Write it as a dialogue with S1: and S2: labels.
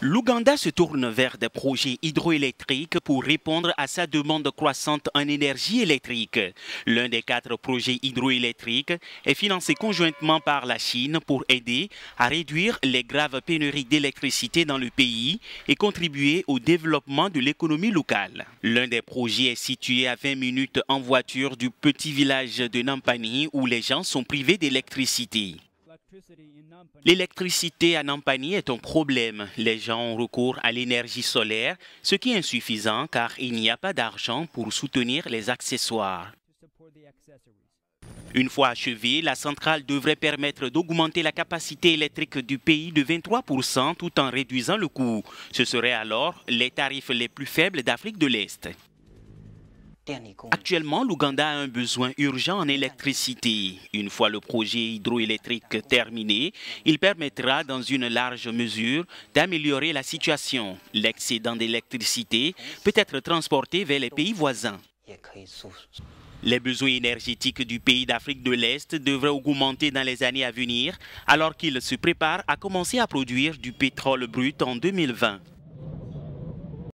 S1: L'Ouganda se tourne vers des projets hydroélectriques pour répondre à sa demande croissante en énergie électrique. L'un des quatre projets hydroélectriques est financé conjointement par la Chine pour aider à réduire les graves pénuries d'électricité dans le pays et contribuer au développement de l'économie locale. L'un des projets est situé à 20 minutes en voiture du petit village de Nampani où les gens sont privés d'électricité. L'électricité à Nampani est un problème. Les gens ont recours à l'énergie solaire, ce qui est insuffisant car il n'y a pas d'argent pour soutenir les accessoires. Une fois achevée, la centrale devrait permettre d'augmenter la capacité électrique du pays de 23% tout en réduisant le coût. Ce seraient alors les tarifs les plus faibles d'Afrique de l'Est. Actuellement, l'Ouganda a un besoin urgent en électricité. Une fois le projet hydroélectrique terminé, il permettra dans une large mesure d'améliorer la situation. L'excédent d'électricité peut être transporté vers les pays voisins. Les besoins énergétiques du pays d'Afrique de l'Est devraient augmenter dans les années à venir, alors qu'il se prépare à commencer à produire du pétrole brut en 2020.